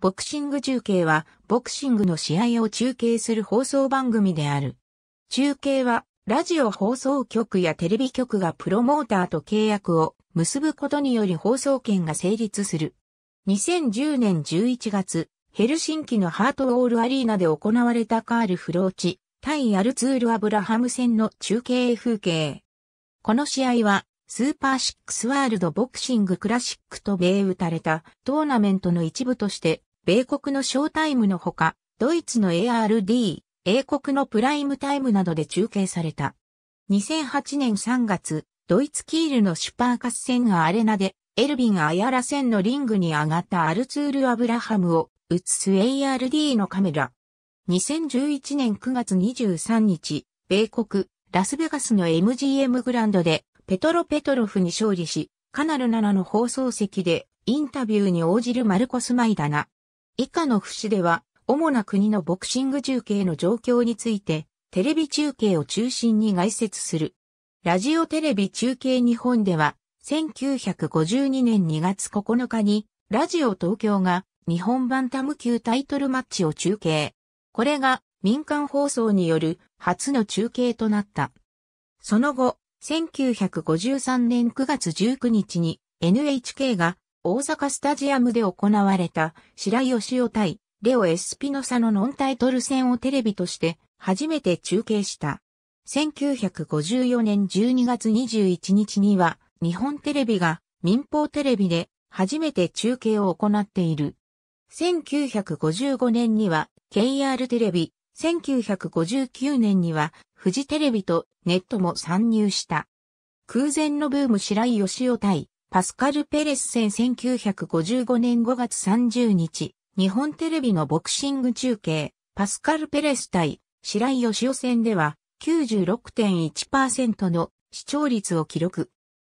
ボクシング中継は、ボクシングの試合を中継する放送番組である。中継は、ラジオ放送局やテレビ局がプロモーターと契約を結ぶことにより放送権が成立する。2010年11月、ヘルシンキのハートウォールアリーナで行われたカール・フローチ、対アルツール・アブラハム戦の中継風景。この試合は、スーパーシックスワールドボクシングクラシックと銘打たれたトーナメントの一部として米国のショータイムのほか、ドイツの ARD、英国のプライムタイムなどで中継された。2008年3月、ドイツキールのシュパーカス戦アレナで、エルビン・アヤラ戦のリングに上がったアルツール・アブラハムを映す ARD のカメラ。2011年9月23日、米国、ラスベガスの MGM グランドで、ペトロ・ペトロフに勝利し、カナル7の放送席でインタビューに応じるマルコス・マイダナ、以下の節では、主な国のボクシング中継の状況について、テレビ中継を中心に外説する。ラジオテレビ中継日本では、1952年2月9日に、ラジオ東京が日本版タム級タイトルマッチを中継。これが民間放送による初の中継となった。その後、1953年9月19日に NHK が大阪スタジアムで行われた白井義雄対レオ・エスピノサのノンタイトル戦をテレビとして初めて中継した。1954年12月21日には日本テレビが民放テレビで初めて中継を行っている。1955年には KR テレビ、1959年には富士テレビとネットも参入した。空前のブーム白井義雄対パスカル・ペレス戦1955年5月30日、日本テレビのボクシング中継、パスカル・ペレス対白井義雄戦では96.1%の視聴率を記録。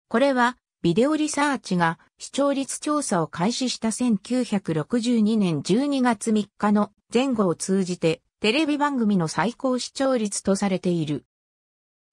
これは、ビデオリサーチが視聴率調査を開始した1962年12月3日の前後を通じてテレビ番組の最高視聴率とされている。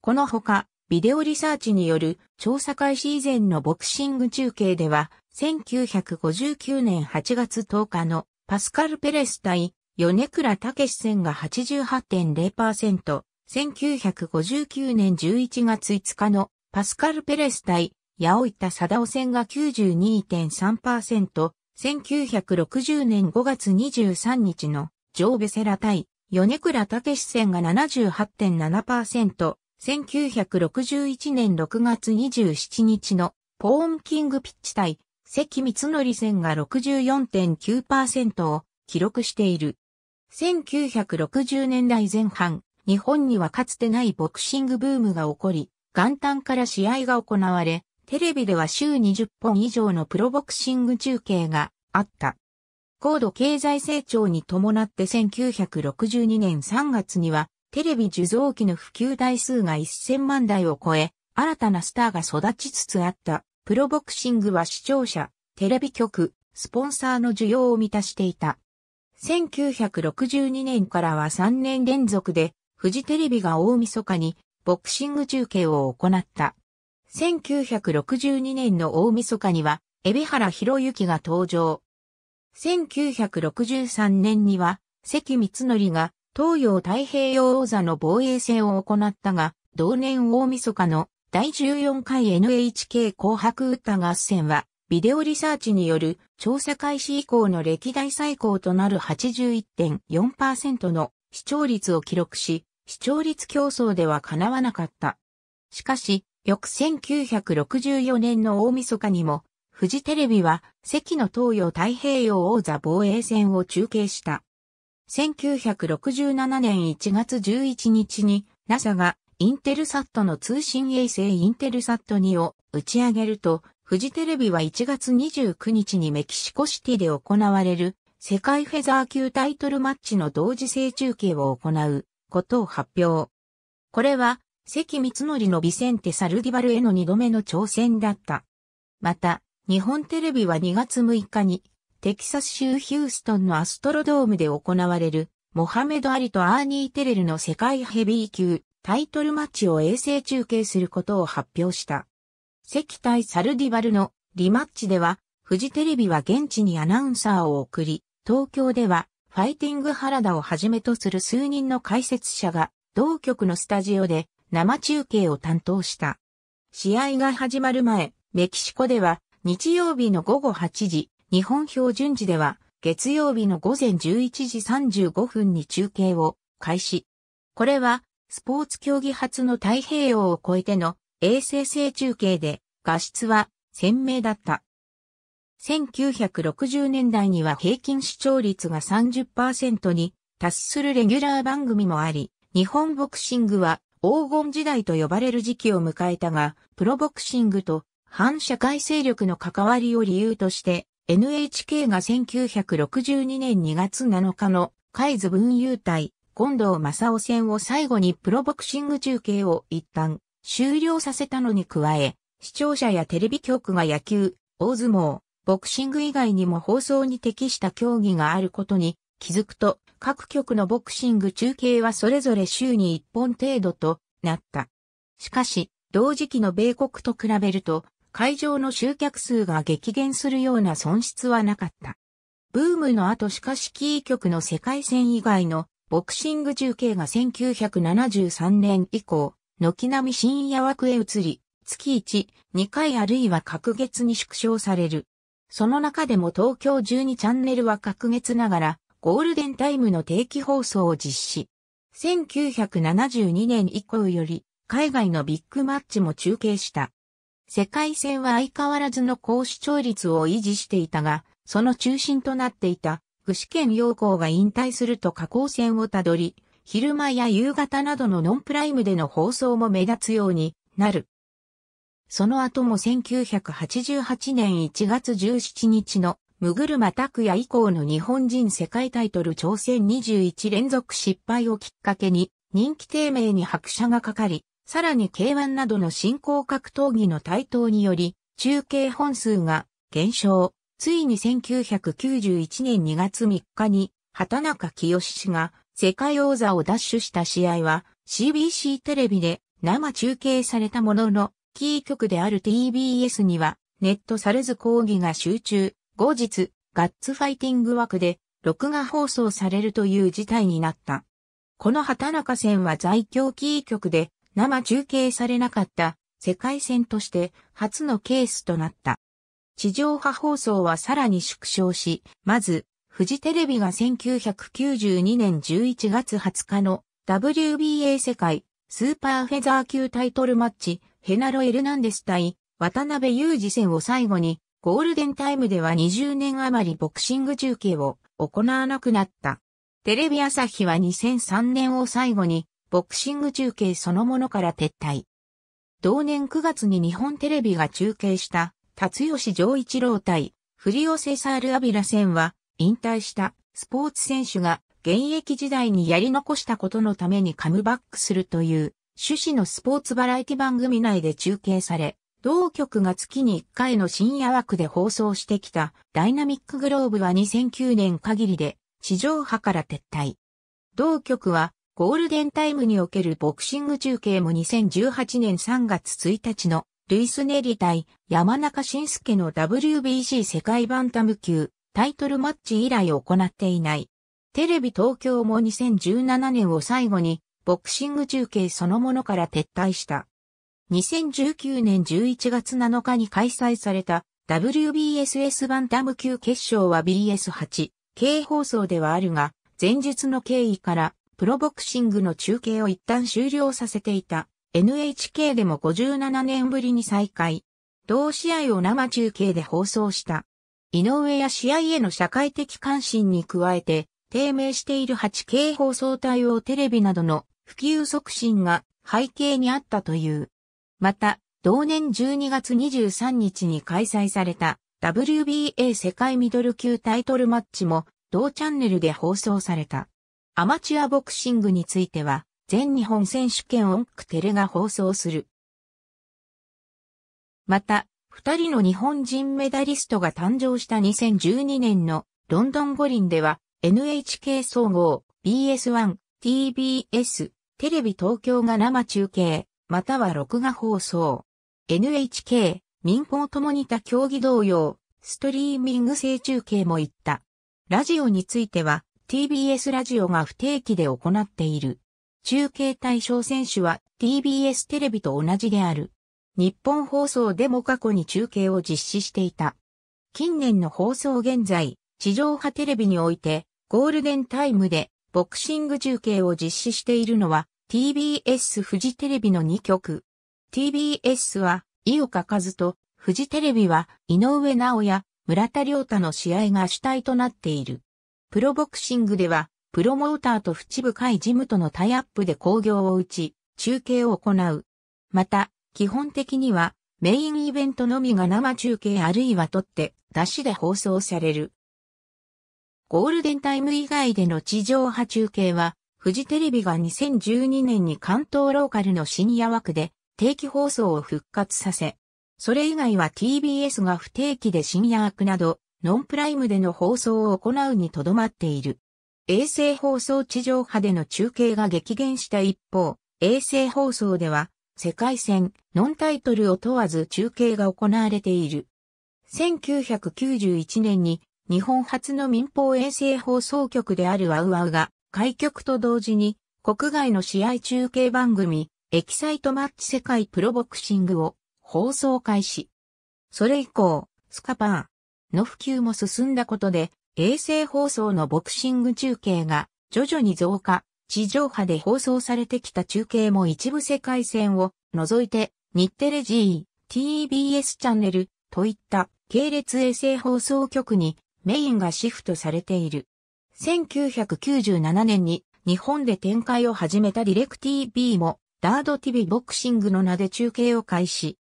この他、ビデオリサーチによる調査開始以前のボクシング中継では、1959年8月10日のパスカル・ペレス対米倉武戦が88.0%、1959年11月5日のパスカル・ペレス対八尾田貞夫戦が92.3%、1960年5月23日のジョーベセラ対米倉武戦が78.7%、1961年6月27日のポーンキングピッチ対関光則戦が64.9%を記録している。1960年代前半、日本にはかつてないボクシングブームが起こり、元旦から試合が行われ、テレビでは週20本以上のプロボクシング中継があった。高度経済成長に伴って1962年3月にはテレビ受像機の普及台数が1000万台を超え、新たなスターが育ちつつあった。プロボクシングは視聴者、テレビ局、スポンサーの需要を満たしていた。1962年からは3年連続で、フジテレビが大晦日にボクシング中継を行った。1962年の大晦日には、海老原博之が登場。1963年には、関光則が東洋太平洋王座の防衛戦を行ったが、同年大晦日の第14回 NHK 紅白歌合戦は、ビデオリサーチによる調査開始以降の歴代最高となる81.4%の視聴率を記録し、視聴率競争では叶わなかった。しかし、翌1964年の大晦日にも、フジテレビは、関の東洋太平洋王座防衛戦を中継した。1967年1月11日に NASA がインテルサットの通信衛星インテルサット2を打ち上げると、フジテレビは1月29日にメキシコシティで行われる世界フェザー級タイトルマッチの同時性中継を行うことを発表。これは関光則のビセンテ・サルディバルへの2度目の挑戦だった。また、日本テレビは2月6日にテキサス州ヒューストンのアストロドームで行われる、モハメド・アリとアーニー・テレルの世界ヘビー級タイトルマッチを衛星中継することを発表した。関対サルディバルのリマッチでは、フジテレビは現地にアナウンサーを送り、東京ではファイティング原田をはじめとする数人の解説者が同局のスタジオで生中継を担当した。試合が始まる前、メキシコでは日曜日の午後8時、日本標準時では、月曜日の午前11時35分に中継を開始。これは、スポーツ競技初の太平洋を越えての衛星星中継で、画質は鮮明だった。1960年代には平均視聴率が30%に達するレギュラー番組もあり、日本ボクシングは黄金時代と呼ばれる時期を迎えたが、プロボクシングと反社会勢力の関わりを理由として、NHK が1962年2月7日の海津文友隊、近藤正夫戦を最後にプロボクシング中継を一旦終了させたのに加え、視聴者やテレビ局が野球、大相撲、ボクシング以外にも放送に適した競技があることに気づくと、各局のボクシング中継はそれぞれ週に1本程度となった。しかし、同時期の米国と比べると、会場の集客数が激減するような損失はなかった。ブームの後しかしキー局の世界戦以外のボクシング中継が1973年以降、軒並み深夜枠へ移り、月1、2回あるいは隔月に縮小される。その中でも東京12チャンネルは隔月ながら、ゴールデンタイムの定期放送を実施。1972年以降より、海外のビッグマッチも中継した。世界戦は相変わらずの高視聴率を維持していたが、その中心となっていた、具志堅陽光が引退すると下降線をたどり、昼間や夕方などのノンプライムでの放送も目立つようになる。その後も1988年1月17日のムグルマ拓也以降の日本人世界タイトル挑戦21連続失敗をきっかけに人気低迷に拍車がかかり、さらに K1 などの新興格闘技の台頭により、中継本数が減少。ついに1991年2月3日に、畑中清氏が世界王座を奪取した試合は CBC テレビで生中継されたものの、キー局である TBS にはネットされず講義が集中。後日、ガッツファイティング枠で録画放送されるという事態になった。この畑中戦は在京キー局で生中継されなかった世界戦として初のケースとなった。地上波放送はさらに縮小し、まず、富士テレビが1992年11月20日の WBA 世界スーパーフェザー級タイトルマッチヘナロ・エルナンデス対渡辺裕二戦を最後にゴールデンタイムでは20年余りボクシング中継を行わなくなった。テレビ朝日は2003年を最後にボクシング中継そのものから撤退。同年9月に日本テレビが中継した、辰吉丈一郎対、フリオセサール・アビラ戦は、引退したスポーツ選手が現役時代にやり残したことのためにカムバックするという趣旨のスポーツバラエティ番組内で中継され、同局が月に1回の深夜枠で放送してきたダイナミックグローブは2009年限りで地上波から撤退。同局はゴールデンタイムにおけるボクシング中継も2018年3月1日のルイス・ネリ対山中慎介の WBC 世界バンタム級タイトルマッチ以来行っていない。テレビ東京も2017年を最後にボクシング中継そのものから撤退した。2019年11月7日に開催された WBSS バンタム級決勝は BS8、系放送ではあるが、前日の経緯からプロボクシングの中継を一旦終了させていた NHK でも57年ぶりに再開。同試合を生中継で放送した。井上や試合への社会的関心に加えて、低迷している 8K 放送対応テレビなどの普及促進が背景にあったという。また、同年12月23日に開催された WBA 世界ミドル級タイトルマッチも同チャンネルで放送された。アマチュアボクシングについては、全日本選手権オンクテレが放送する。また、二人の日本人メダリストが誕生した2012年のロンドン五輪では、NHK 総合、BS1、TBS、テレビ東京が生中継、または録画放送。NHK、民放ともにた競技同様、ストリーミング制中継もいった。ラジオについては、TBS ラジオが不定期で行っている。中継対象選手は TBS テレビと同じである。日本放送でも過去に中継を実施していた。近年の放送現在、地上波テレビにおいて、ゴールデンタイムでボクシング中継を実施しているのは TBS フジテレビの2局。TBS は井岡和とフジテレビは井上直也、村田良太の試合が主体となっている。プロボクシングでは、プロモーターと縁深いジムとのタイアップで興行を打ち、中継を行う。また、基本的には、メインイベントのみが生中継あるいは取って出しで放送される。ゴールデンタイム以外での地上波中継は、フジテレビが2012年に関東ローカルの深夜枠で定期放送を復活させ、それ以外は TBS が不定期で深夜枠などノンプライムでの放送を行うにとどまっている。衛星放送地上波での中継が激減した一方、衛星放送では、世界戦、ノンタイトルを問わず中継が行われている。1991年に、日本初の民放衛星放送局であるワウワウが、開局と同時に、国外の試合中継番組、エキサイトマッチ世界プロボクシングを放送開始。それ以降、スカパー、の普及も進んだことで、衛星放送のボクシング中継が徐々に増加、地上波で放送されてきた中継も一部世界線を除いて、日テレ G、TBS チャンネルといった系列衛星放送局にメインがシフトされている。1997年に日本で展開を始めたディレク TV もダード TV ボクシングの名で中継を開始。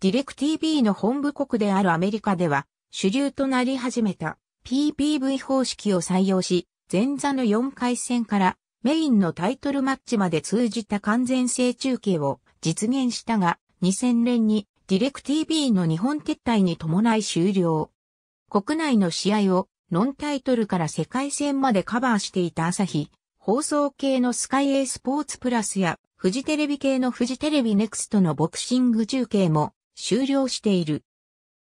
ディレク TV の本部国であるアメリカでは主流となり始めた PPV 方式を採用し、前座の4回戦からメインのタイトルマッチまで通じた完全性中継を実現したが、2000年にディレク TV の日本撤退に伴い終了。国内の試合をノンタイトルから世界戦までカバーしていた朝日、放送系のスカイエースポーツプラスやフジテレビ系のフジテレビネクストのボクシング中継も終了している。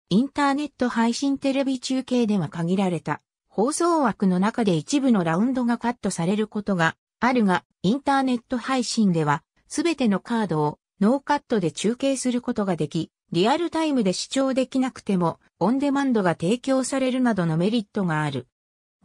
インターネット配信テレビ中継では限られた放送枠の中で一部のラウンドがカットされることがあるが、インターネット配信ではすべてのカードをノーカットで中継することができ、リアルタイムで視聴できなくてもオンデマンドが提供されるなどのメリットがある。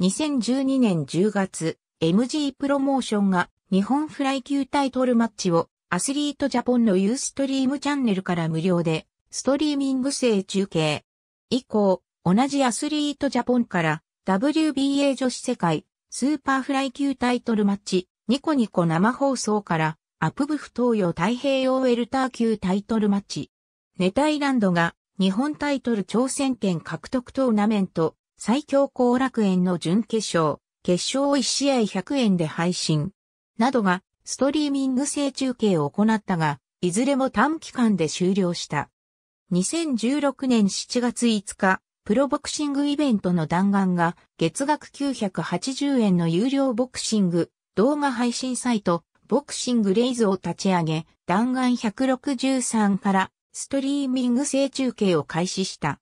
2012年10月、MG プロモーションが日本フライ級タイトルマッチをアスリートジャポンのユーストリームチャンネルから無料でストリーミング制中継。以降、同じアスリートジャポンから WBA 女子世界スーパーフライ級タイトルマッチニコニコ生放送からアプブフ東洋太平洋ウェルター級タイトルマッチネタイランドが日本タイトル挑戦権獲得トーナメント最強後楽園の準決勝決勝を1試合100円で配信などがストリーミング制中継を行ったがいずれも短期間で終了した。2016年7月5日、プロボクシングイベントの弾丸が月額980円の有料ボクシング動画配信サイトボクシングレイズを立ち上げ弾丸163からストリーミング性中継を開始した。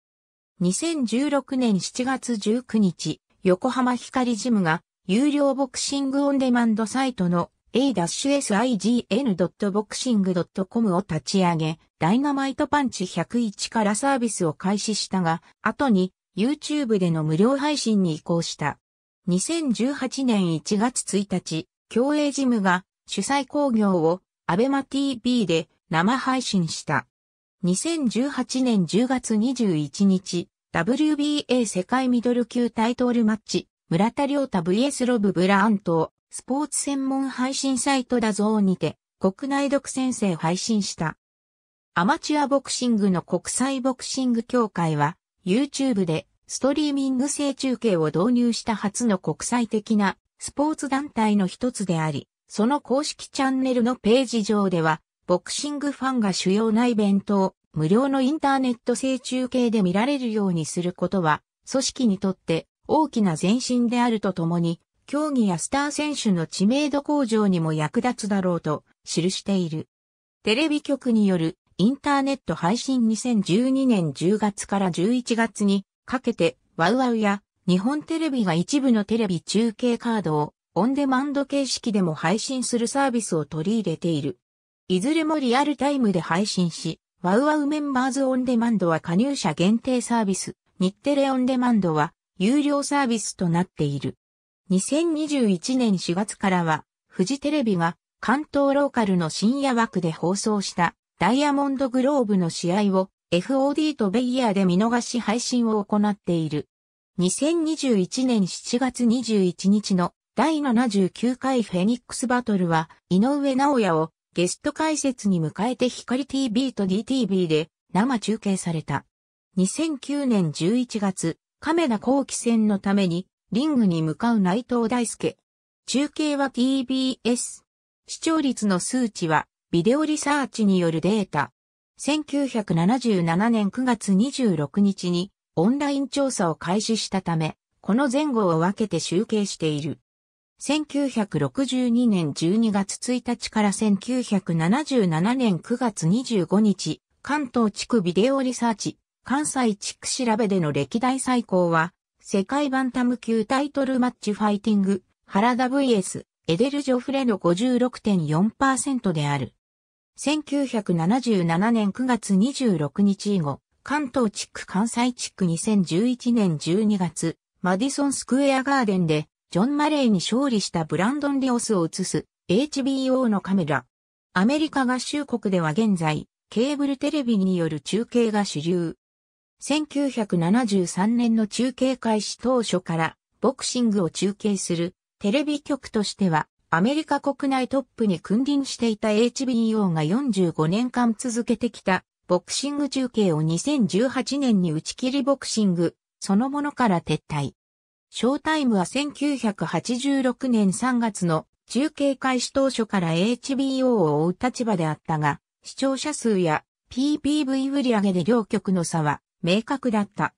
2016年7月19日、横浜光ジムが有料ボクシングオンデマンドサイトの a-sign.boxing.com を立ち上げ、ダイナマイトパンチ101からサービスを開始したが、後に YouTube での無料配信に移行した。2018年1月1日、競泳ジムが主催工業を ABEMATV で生配信した。2018年10月21日、WBA 世界ミドル級タイトルマッチ、村田良太 VS ロブ・ブラーントをスポーツ専門配信サイトダゾーにて、国内独占制配信した。アマチュアボクシングの国際ボクシング協会は、YouTube でストリーミング制中継を導入した初の国際的なスポーツ団体の一つであり、その公式チャンネルのページ上では、ボクシングファンが主要なイベントを無料のインターネット制中継で見られるようにすることは、組織にとって大きな前進であるとともに、競技やスター選手の知名度向上にも役立つだろうと記している。テレビ局によるインターネット配信2012年10月から11月にかけてワウワウや日本テレビが一部のテレビ中継カードをオンデマンド形式でも配信するサービスを取り入れている。いずれもリアルタイムで配信し、ワウワウメンバーズオンデマンドは加入者限定サービス、日テレオンデマンドは有料サービスとなっている。2021年4月からは、フジテレビが関東ローカルの深夜枠で放送したダイヤモンドグローブの試合を FOD とベイヤーで見逃し配信を行っている。2021年7月21日の第79回フェニックスバトルは井上直也をゲスト解説に迎えて光 TV と DTV で生中継された。2009年11月、亀田後期戦のためにリングに向かう内藤大輔。中継は TBS。視聴率の数値は、ビデオリサーチによるデータ。1977年9月26日に、オンライン調査を開始したため、この前後を分けて集計している。1962年12月1日から1977年9月25日、関東地区ビデオリサーチ、関西地区調べでの歴代最高は、世界バンタム級タイトルマッチファイティング、原田 VS、エデル・ジョフレの56.4%である。1977年9月26日以後、関東地区関西地区2011年12月、マディソンスクエアガーデンで、ジョン・マレーに勝利したブランドン・リオスを映す HBO のカメラ。アメリカ合衆国では現在、ケーブルテレビによる中継が主流。1973年の中継開始当初からボクシングを中継するテレビ局としてはアメリカ国内トップに君臨していた HBO が45年間続けてきたボクシング中継を2018年に打ち切りボクシングそのものから撤退。ショータイムは1986年3月の中継開始当初から HBO を追う立場であったが、視聴者数や PPV 売上で両局の差は明確だった。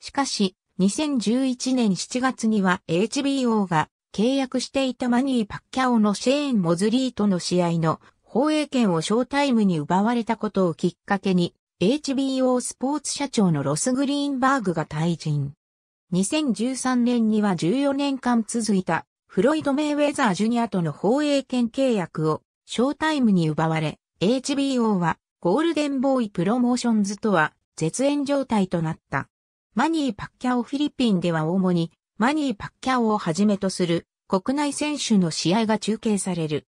しかし、2011年7月には HBO が契約していたマニー・パッキャオのシェーン・モズリーとの試合の放映権をショータイムに奪われたことをきっかけに、HBO スポーツ社長のロス・グリーンバーグが退陣。2013年には14年間続いたフロイド・メイウェザー・ジュニアとの放映権契約をショータイムに奪われ、HBO はゴールデンボーイプロモーションズとは絶縁状態となった。マニー・パッキャオフィリピンでは主にマニー・パッキャオをはじめとする国内選手の試合が中継される。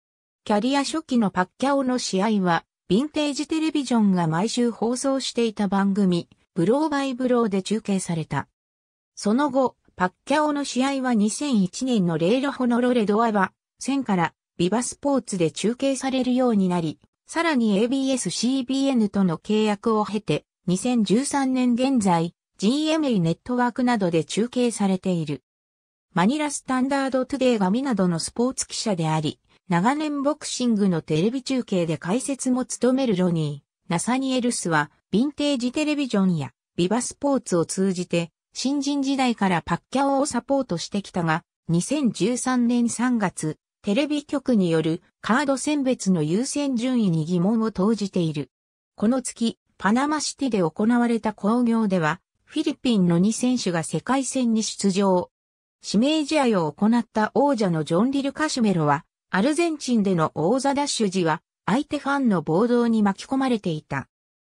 キャリア初期のパッキャオの試合は、ヴィンテージテレビジョンが毎週放送していた番組、ブローバイブローで中継された。その後、パッキャオの試合は2001年のレイロホノロレドアバ、戦からビバスポーツで中継されるようになり、さらに ABS-CBN との契約を経て、2013年現在、GMA ネットワークなどで中継されている。マニラスタンダードトゥデイ神などのスポーツ記者であり、長年ボクシングのテレビ中継で解説も務めるロニー、ナサニエルスは、ヴィンテージテレビジョンやビバスポーツを通じて、新人時代からパッキャオをサポートしてきたが、2013年3月、テレビ局によるカード選別の優先順位に疑問を投じている。この月、パナマシティで行われた工業では、フィリピンの2選手が世界戦に出場。指名試合を行った王者のジョン・リル・カシュメロは、アルゼンチンでの王座ダッシュ時は、相手ファンの暴動に巻き込まれていた。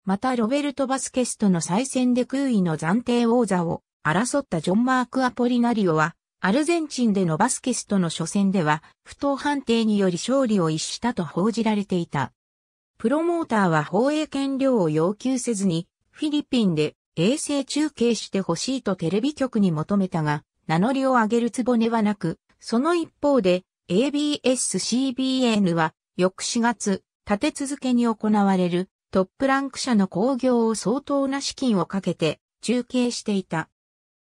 またロベルト・バスケスとの再戦で空位の暫定王座を争ったジョン・マーク・アポリナリオは、アルゼンチンでのバスケスとの初戦では、不当判定により勝利を逸したと報じられていた。プロモーターは放映権料を要求せずに、フィリピンで衛星中継してほしいとテレビ局に求めたが、名乗りを上げるつぼねはなく、その一方で ABS-CBN は翌4月、立て続けに行われるトップランク社の興行を相当な資金をかけて中継していた。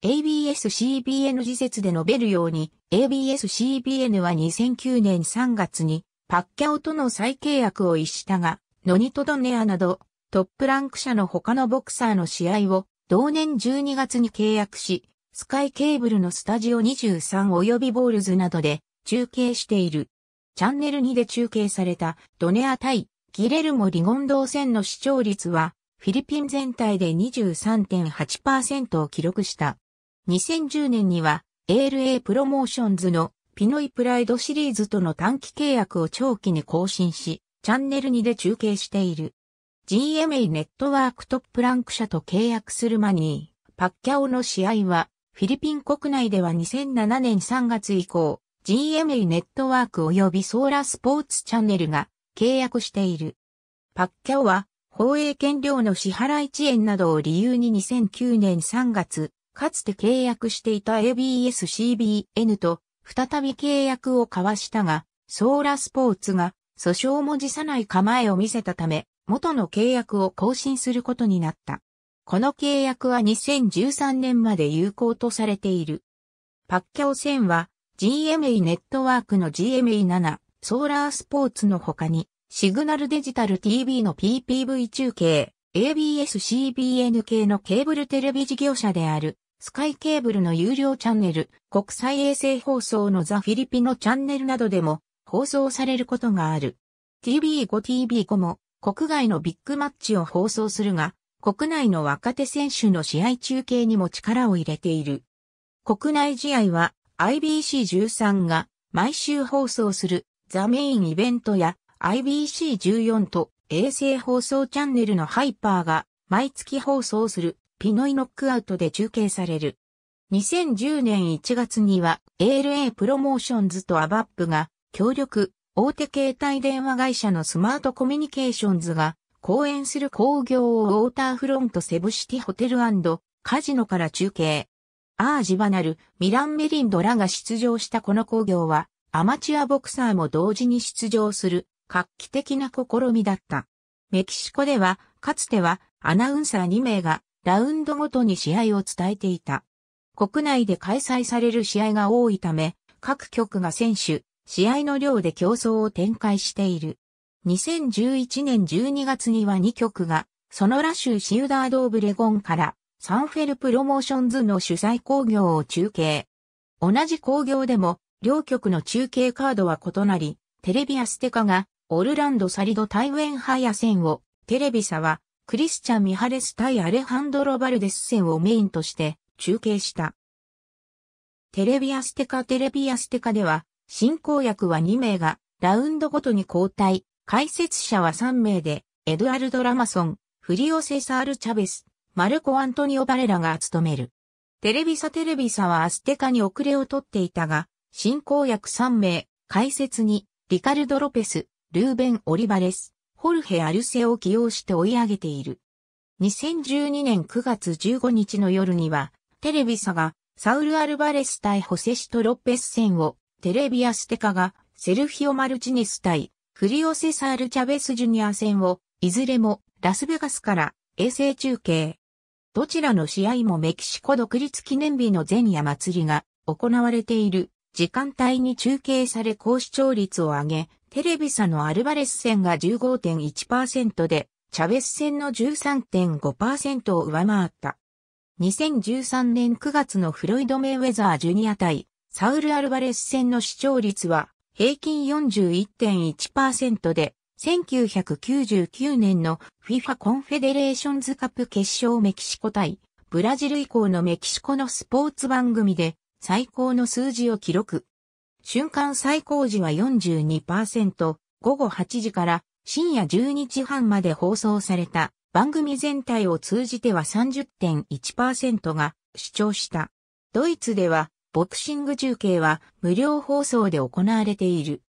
ABS-CBN 時節で述べるように、ABS-CBN は2009年3月にパッキャオとの再契約を逸したが、ノニトドネアなど、トップランク社の他のボクサーの試合を同年12月に契約し、スカイケーブルのスタジオ23及びボールズなどで中継している。チャンネル2で中継されたドネア対ギレルモ・リゴンドー戦の視聴率はフィリピン全体で23.8%を記録した。2010年には ALA プロモーションズのピノイプライドシリーズとの短期契約を長期に更新し、チャンネル2で中継している。GMA ネットワークトップランク社と契約するマニー、パッキャオの試合は、フィリピン国内では2007年3月以降、GMA ネットワーク及びソーラスポーツチャンネルが契約している。パッキャオは、放映権料の支払い遅延などを理由に2009年3月、かつて契約していた ABS-CBN と再び契約を交わしたが、ソーラスポーツが訴訟も辞さない構えを見せたため、元の契約を更新することになった。この契約は2013年まで有効とされている。パッキャオ戦は GMA ネットワークの GMA7 ソーラースポーツの他にシグナルデジタル TV の PPV 中継、ABS-CBN 系のケーブルテレビ事業者であるスカイケーブルの有料チャンネル、国際衛星放送のザ・フィリピのチャンネルなどでも放送されることがある。TV5TV5 も国外のビッグマッチを放送するが、国内の若手選手の試合中継にも力を入れている。国内試合は IBC13 が毎週放送するザメインイベントや IBC14 と衛星放送チャンネルのハイパーが毎月放送するピノイノックアウトで中継される。2010年1月には ALA プロモーションズとアバップが協力、大手携帯電話会社のスマートコミュニケーションズが、講演する工業をウォーターフロントセブシティホテルカジノから中継。アージバナル、ミラン・メリンドらが出場したこの工業は、アマチュアボクサーも同時に出場する画期的な試みだった。メキシコでは、かつてはアナウンサー2名がラウンドごとに試合を伝えていた。国内で開催される試合が多いため、各局が選手、試合の量で競争を展開している。2011年12月には2局が、ソノラ州シウダード・オブレゴンからサンフェルプロモーションズの主催工業を中継。同じ工業でも、両局の中継カードは異なり、テレビアステカがオルランドサリドタイウェンハイア戦を、テレビサはクリスチャン・ミハレス対アレハンドロ・バルデス戦をメインとして中継した。テレビアステカテレビアステカでは進行役は2名が、ラウンドごとに交代、解説者は3名で、エドアルド・ラマソン、フリオ・セサール・チャベス、マルコ・アントニオ・バレラが務める。テレビサテレビサはアステカに遅れをとっていたが、進行役3名、解説に、リカルド・ロペス、ルーベン・オリバレス、ホルヘ・アルセを起用して追い上げている。2012年9月15日の夜には、テレビサが、サウル・アルバレス対ホセシト・ロッペス戦をテレビアステカがセルヒオ・マルチネス対フリオセサール・チャベス・ジュニア戦をいずれもラスベガスから衛星中継。どちらの試合もメキシコ独立記念日の前夜祭りが行われている時間帯に中継され高視聴率を上げ、テレビサのアルバレス戦が15.1%で、チャベス戦の13.5%を上回った。2013年9月のフロイド・メイウェザー・ジュニア対サウル・アルバレス戦の視聴率は平均41.1%で、1999年の FIFA コンフェデレーションズカップ決勝メキシコ対ブラジル以降のメキシコのスポーツ番組で最高の数字を記録。瞬間最高時は42%、午後8時から深夜12時半まで放送された番組全体を通じては30.1%が視聴した。ドイツではボクシング中継は無料放送で行われている。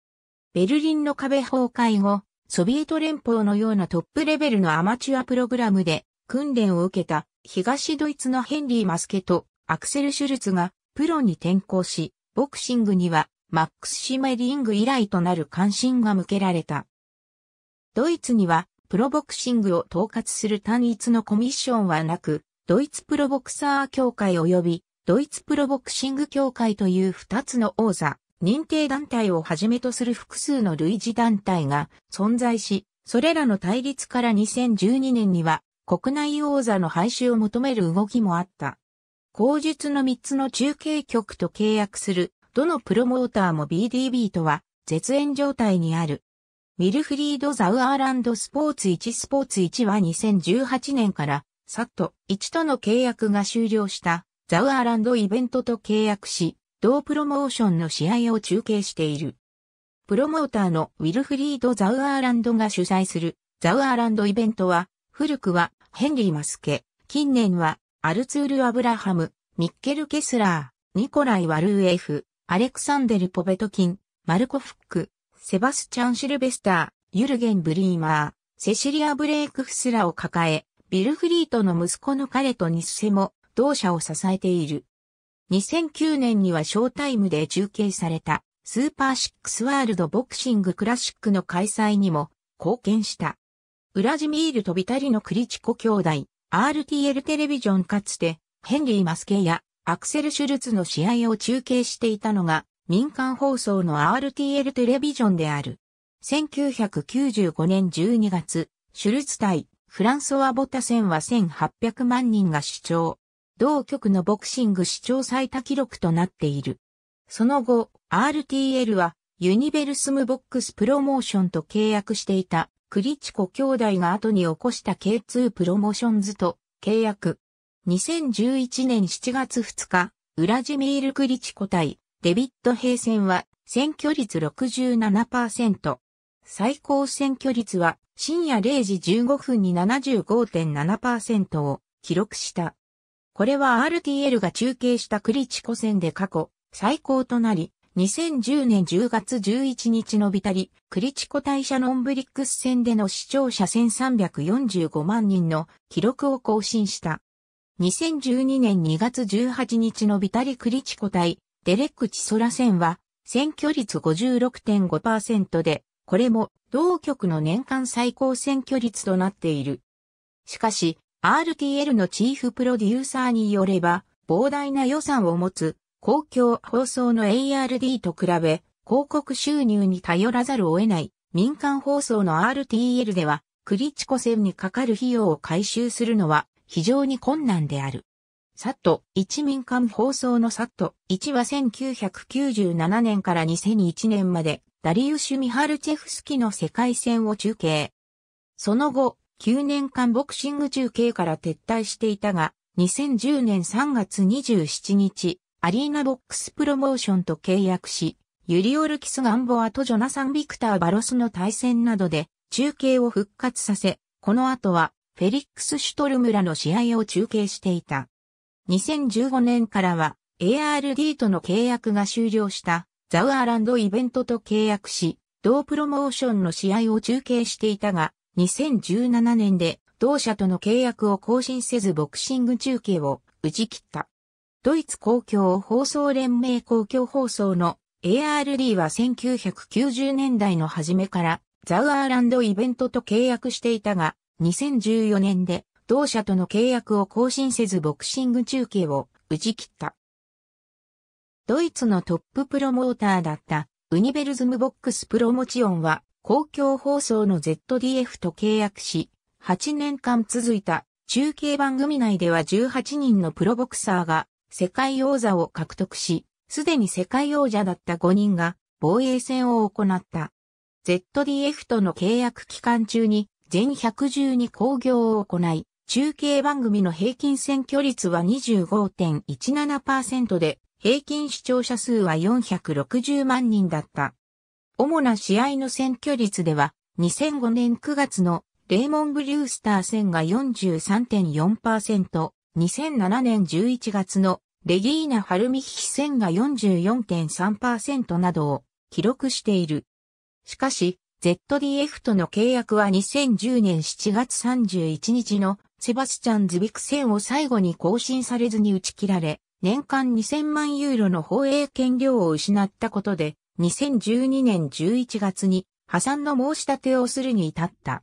ベルリンの壁崩壊後、ソビエト連邦のようなトップレベルのアマチュアプログラムで訓練を受けた東ドイツのヘンリー・マスケとアクセル・シュルツがプロに転向し、ボクシングにはマックス・シメリング以来となる関心が向けられた。ドイツにはプロボクシングを統括する単一のコミッションはなく、ドイツプロボクサー協会及びドイツプロボクシング協会という2つの王座、認定団体をはじめとする複数の類似団体が存在し、それらの対立から2012年には国内王座の廃止を求める動きもあった。後述の3つの中継局と契約する、どのプロモーターも BDB とは絶縁状態にある。ウィルフリード・ザウアーランド・スポーツ1スポーツ1は2018年から、サット1との契約が終了したザウアーランドイベントと契約し、同プロモーションの試合を中継している。プロモーターのウィルフリード・ザウアーランドが主催するザウアーランドイベントは、古くはヘンリー・マスケ、近年はアルツール・アブラハム、ミッケル・ケスラー、ニコライ・ワルーエフ、アレクサンデル・ポベトキン、マルコ・フック、セバスチャン・シルベスター、ユルゲン・ブリーマー、セシリア・ブレイク・フスラを抱え、ビルフリートの息子の彼とニッセも同社を支えている。2009年にはショータイムで中継されたスーパーシックスワールドボクシングクラシックの開催にも貢献した。ウラジミールとビタリのクリチコ兄弟、RTL テレビジョンかつてヘンリー・マスケやアクセル・シュルツの試合を中継していたのが民間放送の RTL テレビジョンである。1995年12月、シュルツ対フランソワ・ボタ戦は1800万人が視聴。同局のボクシング視聴最多記録となっている。その後、RTL はユニベルスムボックスプロモーションと契約していたクリチコ兄弟が後に起こした K2 プロモーションズと契約。2011年7月2日、ウラジミール・クリチコ対デビット平戦は選挙率67%。最高選挙率は深夜0時15分に75.7%を記録した。これは RTL が中継したクリチコ戦で過去最高となり、2010年10月11日のビタリ、クリチコ大社ノンブリックス戦での視聴者1345万人の記録を更新した。2012年2月18日のビタリクリチコ対デレックチソラ戦は、選挙率56.5%で、これも同局の年間最高選挙率となっている。しかし、RTL のチーフプロデューサーによれば、膨大な予算を持つ公共放送の ARD と比べ、広告収入に頼らざるを得ない民間放送の RTL では、クリチコ線にかかる費用を回収するのは非常に困難である。サット1民間放送のサット1は1997年から2001年までダリウシュ・ミハルチェフスキの世界戦を中継。その後、9年間ボクシング中継から撤退していたが、2010年3月27日、アリーナボックスプロモーションと契約し、ユリオルキス・ガンボアとジョナサン・ビクター・バロスの対戦などで中継を復活させ、この後はフェリックス・シュトル村の試合を中継していた。2015年からは ARD との契約が終了したザウアーランドイベントと契約し、同プロモーションの試合を中継していたが、2017年で同社との契約を更新せずボクシング中継を打ち切った。ドイツ公共放送連盟公共放送の ARD は1990年代の初めからザウアーランドイベントと契約していたが、2014年で同社との契約を更新せずボクシング中継を打ち切った。ドイツのトッププロモーターだったウニベルズムボックスプロモチオンは公共放送の ZDF と契約し、8年間続いた中継番組内では18人のプロボクサーが世界王座を獲得し、すでに世界王者だった5人が防衛戦を行った。ZDF との契約期間中に全112工業を行い、中継番組の平均選挙率は25.17%で、平均視聴者数は460万人だった。主な試合の選挙率では、2005年9月のレーモン・ブリュースター戦が43.4%、2007年11月のレギーナ・ハルミヒ戦が44.3%などを記録している。しかし、ZDF との契約は2010年7月31日のセバスチャン・ズビク戦を最後に更新されずに打ち切られ、年間2000万ユーロの放映権料を失ったことで、2012年11月に破産の申し立てをするに至った。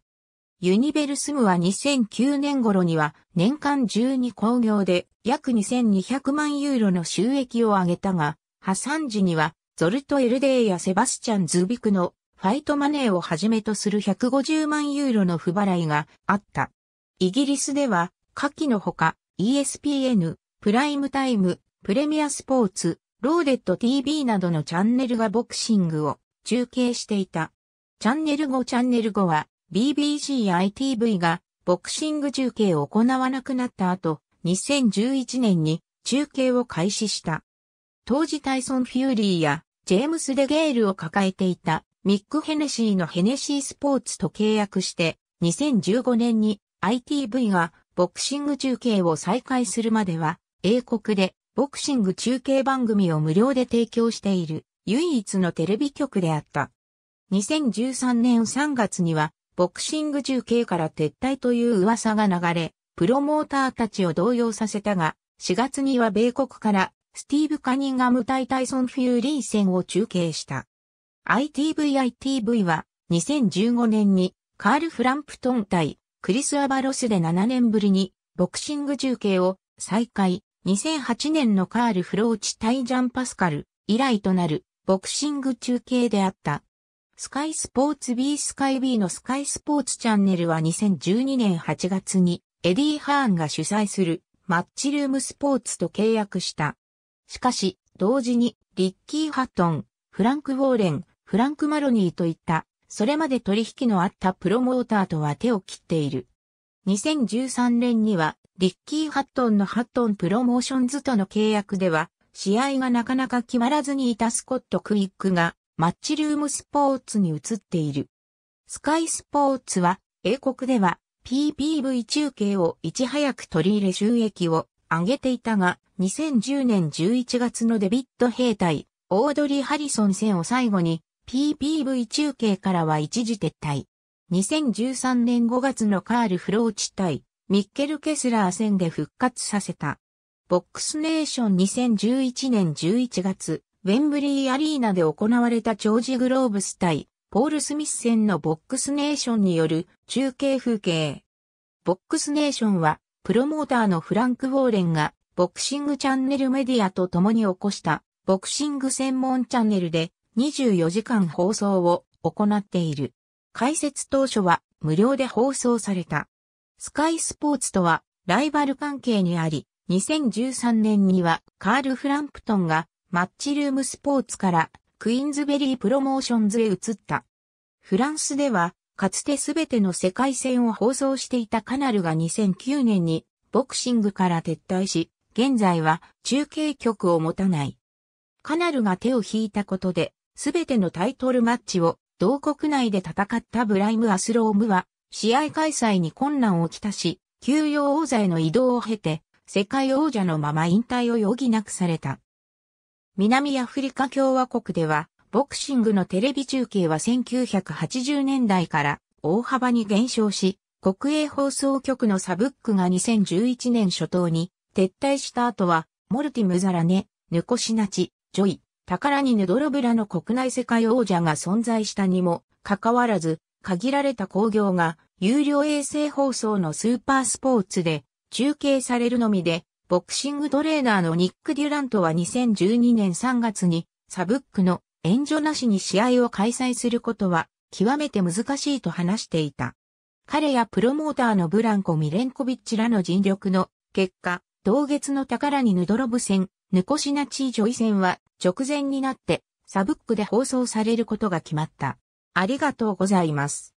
ユニベルスムは2009年頃には年間12工業で約2200万ユーロの収益を上げたが、破産時にはゾルト・エルデーやセバスチャン・ズビクのファイトマネーをはじめとする150万ユーロの不払いがあった。イギリスでは、下記のほか ESPN、プライムタイム、プレミアスポーツ、ローデット TV などのチャンネルがボクシングを中継していた。チャンネル5チャンネル5は BBC や ITV がボクシング中継を行わなくなった後、2011年に中継を開始した。当時タイソン・フューリーやジェームス・デゲールを抱えていたミック・ヘネシーのヘネシースポーツと契約して2015年に ITV がボクシング中継を再開するまでは英国でボクシング中継番組を無料で提供している唯一のテレビ局であった。2013年3月には、ボクシング中継から撤退という噂が流れ、プロモーターたちを動揺させたが、4月には米国からスティーブ・カニンガム対タイソン・フューリー戦を中継した。ITVITV は2015年にカール・フランプトン対クリス・アバロスで7年ぶりにボクシング中継を再開。2008年のカール・フローチ対ジャン・パスカル以来となるボクシング中継であった。スカイスポーツ B スカイ B のスカイスポーツチャンネルは2012年8月にエディ・ハーンが主催するマッチルームスポーツと契約した。しかし、同時にリッキー・ハットン、フランク・ウォーレン、フランク・マロニーといった、それまで取引のあったプロモーターとは手を切っている。2013年にはリッキー・ハットンのハットンプロモーションズとの契約では、試合がなかなか決まらずにいたスコット・クイックが、マッチルームスポーツに移っている。スカイスポーツは、英国では PPV 中継をいち早く取り入れ収益を上げていたが、2010年11月のデビッド兵隊、オードリー・ハリソン戦を最後に、PPV 中継からは一時撤退。2013年5月のカール・フローチ対、ミッケル・ケスラー戦で復活させた。ボックスネーション2011年11月、ウェンブリーアリーナで行われたジョージ・グローブス対ポール・スミス戦のボックスネーションによる中継風景。ボックスネーションは、プロモーターのフランク・ウォーレンが、ボクシングチャンネルメディアと共に起こした、ボクシング専門チャンネルで24時間放送を行っている。解説当初は無料で放送された。スカイスポーツとはライバル関係にあり、2013年にはカール・フランプトンがマッチルームスポーツからクイーンズベリープロモーションズへ移った。フランスでは、かつてすべての世界戦を放送していたカナルが2009年にボクシングから撤退し、現在は中継局を持たない。カナルが手を引いたことで、すべてのタイトルマッチを同国内で戦ったブライム・アスロームは試合開催に困難をきたし、休養王座への移動を経て、世界王者のまま引退を余儀なくされた。南アフリカ共和国では、ボクシングのテレビ中継は1980年代から大幅に減少し、国営放送局のサブックが2011年初頭に撤退した後は、モルティムザラネ、ヌコシナチ、ジョイ、タカラニヌドロブラの国内世界王者が存在したにも、かかわらず、限られた工業が有料衛星放送のスーパースポーツで中継されるのみで、ボクシングトレーナーのニック・デュラントは2012年3月にサブックの援助なしに試合を開催することは極めて難しいと話していた。彼やプロモーターのブランコ・ミレンコビッチらの尽力の結果、同月の宝にヌドロブ戦、ヌコシナチージョイ戦は直前になってサブックで放送されることが決まった。ありがとうございます。